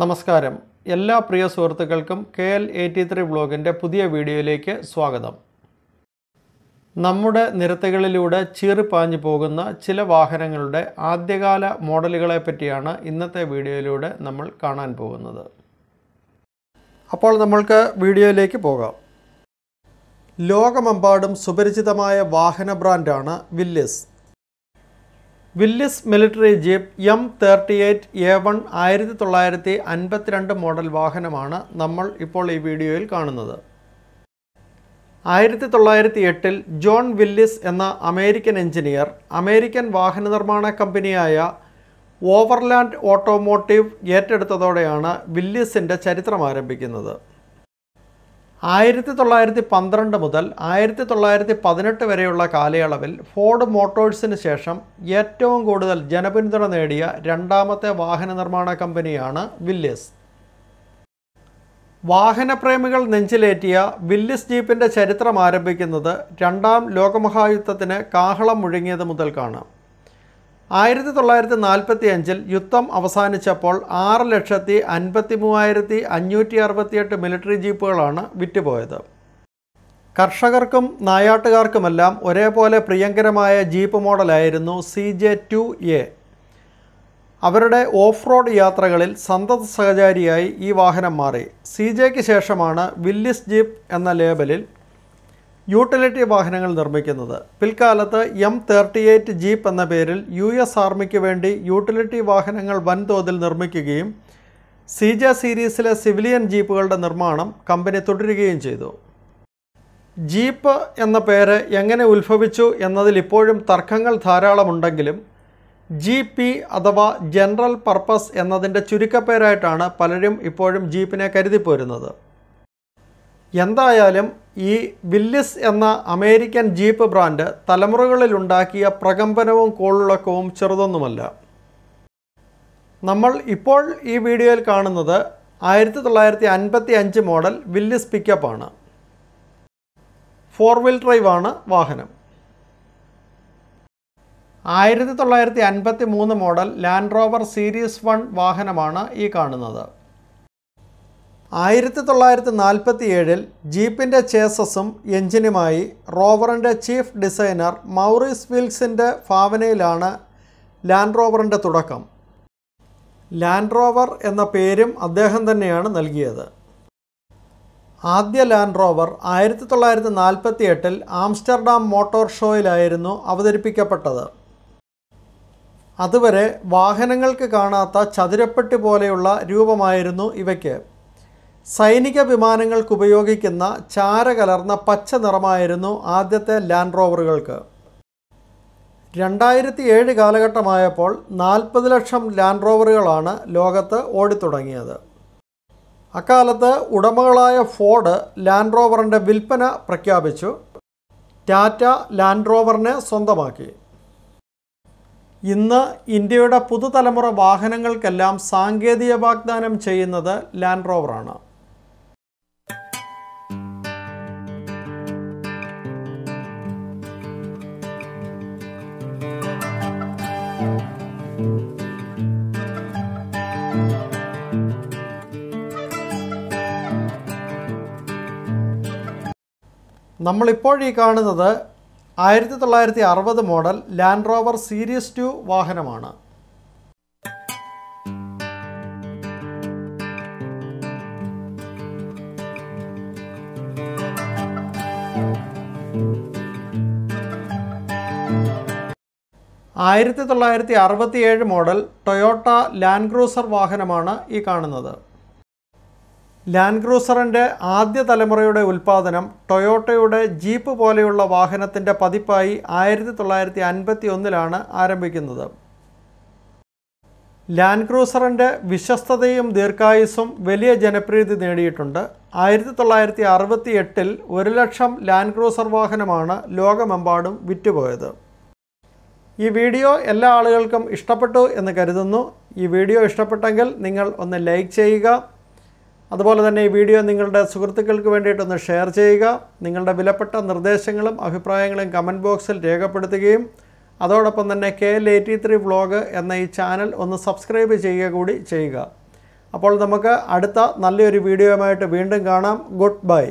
നമസ്കാരം എല്ലാ പ്രിയ സുഹൃത്തുക്കൾക്കും കെ എൽ എയ്റ്റി ത്രീ ബ്ലോഗിൻ്റെ പുതിയ വീഡിയോയിലേക്ക് സ്വാഗതം നമ്മുടെ നിരത്തുകളിലൂടെ പാഞ്ഞു പോകുന്ന ചില വാഹനങ്ങളുടെ ആദ്യകാല മോഡലുകളെ പറ്റിയാണ് ഇന്നത്തെ വീഡിയോയിലൂടെ നമ്മൾ കാണാൻ പോകുന്നത് അപ്പോൾ നമ്മൾക്ക് വീഡിയോയിലേക്ക് പോകാം ലോകമെമ്പാടും സുപരിചിതമായ വാഹന ബ്രാൻഡാണ് Willys Willys military jeep M thirty eight A one ആയിരത്തി തൊള്ളായിരത്തി അൻപത്തിരണ്ട് മോഡൽ വാഹനമാണ് നമ്മൾ ഇപ്പോൾ ഈ വീഡിയോയിൽ കാണുന്നത് ആയിരത്തി തൊള്ളായിരത്തി എട്ടിൽ ജോൺ വില്ലിസ് എന്ന അമേരിക്കൻ എഞ്ചിനീയർ അമേരിക്കൻ വാഹന നിർമ്മാണ കമ്പനിയായ ഓവർലാൻഡ് ഓട്ടോമോട്ടീവ് ഏറ്റെടുത്തതോടെയാണ് വില്ലിസിൻ്റെ ചരിത്രം ആരംഭിക്കുന്നത് ആയിരത്തി തൊള്ളായിരത്തി പന്ത്രണ്ട് മുതൽ ആയിരത്തി തൊള്ളായിരത്തി പതിനെട്ട് വരെയുള്ള കാലയളവിൽ ഫോർഡ് മോട്ടോഴ്സിന് ശേഷം ഏറ്റവും കൂടുതൽ ജനപിന്തുണ നേടിയ രണ്ടാമത്തെ വാഹന നിർമ്മാണ കമ്പനിയാണ് വില്ലേഴ്സ് വാഹനപ്രേമികൾ നെഞ്ചിലേറ്റിയ വില്ലിസ് ജീപ്പിൻ്റെ ചരിത്രം ആരംഭിക്കുന്നത് രണ്ടാം ലോകമഹായുദ്ധത്തിന് കാഹളം മുഴങ്ങിയത് മുതൽക്കാണ് ആയിരത്തി തൊള്ളായിരത്തി നാൽപ്പത്തി അഞ്ചിൽ യുദ്ധം അവസാനിച്ചപ്പോൾ ആറ് ലക്ഷത്തി അൻപത്തി മൂവായിരത്തി അഞ്ഞൂറ്റി അറുപത്തിയെട്ട് മിലിറ്ററി ജീപ്പുകളാണ് വിറ്റുപോയത് കർഷകർക്കും നായാട്ടുകാർക്കുമെല്ലാം ഒരേപോലെ പ്രിയങ്കരമായ ജീപ്പ് മോഡലായിരുന്നു സി ജെ ടു എ അവരുടെ ഓഫ് റോഡ് യാത്രകളിൽ സന്തത സഹചാരിയായി ഈ വാഹനം മാറി സി ജെക്ക് ശേഷമാണ് വില്ലിസ് ജീപ്പ് എന്ന ലേബലിൽ യൂട്ടിലിറ്റി വാഹനങ്ങൾ നിർമ്മിക്കുന്നത് പിൽക്കാലത്ത് എം തേർട്ടി എയ്റ്റ് ജീപ്പ് എന്ന പേരിൽ യു എസ് ആർമിക്ക് വേണ്ടി യൂട്ടിലിറ്റി വാഹനങ്ങൾ വൻതോതിൽ നിർമ്മിക്കുകയും സീജ സീരീസിലെ സിവിലിയൻ ജീപ്പുകളുടെ നിർമ്മാണം കമ്പനി തുടരുകയും ചെയ്തു ജീപ്പ് എന്ന പേര് എങ്ങനെ ഉത്ഭവിച്ചു എന്നതിൽ ഇപ്പോഴും തർക്കങ്ങൾ ധാരാളമുണ്ടെങ്കിലും ജി പി അഥവാ ജനറൽ പർപ്പസ് എന്നതിൻ്റെ ചുരുക്കപ്പേരായിട്ടാണ് പലരും ഇപ്പോഴും ജീപ്പിനെ കരുതിപ്പോരുന്നത് എന്തായാലും ഈ വില്ലിസ് എന്ന അമേരിക്കൻ ജീപ്പ് ബ്രാൻഡ് തലമുറകളിലുണ്ടാക്കിയ പ്രകമ്പനവും കോളുളക്കവും ചെറുതൊന്നുമല്ല നമ്മൾ ഇപ്പോൾ ഈ വീഡിയോയിൽ കാണുന്നത് ആയിരത്തി തൊള്ളായിരത്തി അൻപത്തി അഞ്ച് മോഡൽ വില്ലിസ് പിക്കപ്പാണ് ഫോർ വീൽ ഡ്രൈവ് ആണ് വാഹനം ആയിരത്തി തൊള്ളായിരത്തി അൻപത്തി മൂന്ന് model Land Rover series one വാഹനമാണ് ഈ കാണുന്നത് ആയിരത്തി തൊള്ളായിരത്തി നാൽപ്പത്തി ഏഴിൽ ജീപ്പിൻ്റെ ചേസസും എഞ്ചിനുമായി റോവറിൻ്റെ ചീഫ് ഡിസൈനർ മൗറീസ് വിൽസിൻ്റെ ഭാവനയിലാണ് ലാൻഡ് റോവറിൻ്റെ തുടക്കം ലാൻഡ് റോവർ എന്ന പേരും അദ്ദേഹം തന്നെയാണ് നൽകിയത് ആദ്യ ലാൻഡ് റോവർ ആയിരത്തി തൊള്ളായിരത്തി നാൽപ്പത്തി എട്ടിൽ ആംസ്റ്റർഡാം മോട്ടോർ ഷോയിലായിരുന്നു അവതരിപ്പിക്കപ്പെട്ടത് അതുവരെ വാഹനങ്ങൾക്ക് കാണാത്ത ചതുരപ്പെട്ടി പോലെയുള്ള രൂപമായിരുന്നു ഇവയ്ക്ക് സൈനിക വിമാനങ്ങൾക്ക് ഉപയോഗിക്കുന്ന ചാര കലർന്ന പച്ച നിറമായിരുന്നു ആദ്യത്തെ ലാൻഡ് റോവറുകൾക്ക് രണ്ടായിരത്തി ഏഴ് കാലഘട്ടമായപ്പോൾ നാൽപ്പത് ലക്ഷം ലാൻഡ് റോവറുകളാണ് ലോകത്ത് ഓടിത്തുടങ്ങിയത് അക്കാലത്ത് ഉടമകളായ ഫോർഡ് ലാൻഡ് റോവറിൻ്റെ വിൽപ്പന പ്രഖ്യാപിച്ചു ടാറ്റ ലാൻഡ് റോവറിനെ സ്വന്തമാക്കി ഇന്ന് ഇന്ത്യയുടെ പുതുതലമുറ വാഹനങ്ങൾക്കെല്ലാം സാങ്കേതിക വാഗ്ദാനം ചെയ്യുന്നത് ലാൻഡ് റോവറാണ് നമ്മളിപ്പോഴീ കാണുന്നത് ആയിരത്തി തൊള്ളായിരത്തി അറുപത് model Land Rover series two വാഹനമാണ് ആയിരത്തി തൊള്ളായിരത്തി അറുപത്തിയേഴ് മോഡൽ ടൊയോട്ട ലാൻഡ് ക്രൂസർ വാഹനമാണ് ഈ കാണുന്നത് ലാൻഡ് ക്രൂസറിൻ്റെ ആദ്യ തലമുറയുടെ ഉൽപ്പാദനം ടൊയോട്ടയുടെ ജീപ്പ് പോലെയുള്ള വാഹനത്തിൻ്റെ പതിപ്പായി ആയിരത്തി തൊള്ളായിരത്തി അൻപത്തി ഒന്നിലാണ് ആരംഭിക്കുന്നത് ലാൻഡ് ക്രൂസറിൻ്റെ വിശ്വസ്തതയും ദീർഘായുസ്സും വലിയ ജനപ്രീതി നേടിയിട്ടുണ്ട് ആയിരത്തി തൊള്ളായിരത്തി അറുപത്തി എട്ടിൽ ഒരു ലക്ഷം ലാൻഡ് ക്രൂസർ വാഹനമാണ് ലോകമെമ്പാടും വിറ്റുപോയത് ഈ വീഡിയോ എല്ലാ ആളുകൾക്കും ഇഷ്ടപ്പെട്ടു എന്ന് കരുതുന്നു ഈ വീഡിയോ ഇഷ്ടപ്പെട്ടെങ്കിൽ നിങ്ങൾ ഒന്ന് ലൈക്ക് ചെയ്യുക അതുപോലെ തന്നെ ഈ വീഡിയോ നിങ്ങളുടെ സുഹൃത്തുക്കൾക്ക് വേണ്ടിയിട്ടൊന്ന് ഷെയർ ചെയ്യുക നിങ്ങളുടെ വിലപ്പെട്ട നിർദ്ദേശങ്ങളും അഭിപ്രായങ്ങളും കമൻറ്റ് ബോക്സിൽ രേഖപ്പെടുത്തുകയും അതോടൊപ്പം തന്നെ K L eighty three vlog എന്ന ഈ ചാനൽ ഒന്ന് സബ്സ്ക്രൈബ് ചെയ്യുക കൂടി ചെയ്യുക അപ്പോൾ നമുക്ക് അടുത്ത നല്ലൊരു വീഡിയോയുമായിട്ട് വീണ്ടും കാണാം ഗുഡ് ബൈ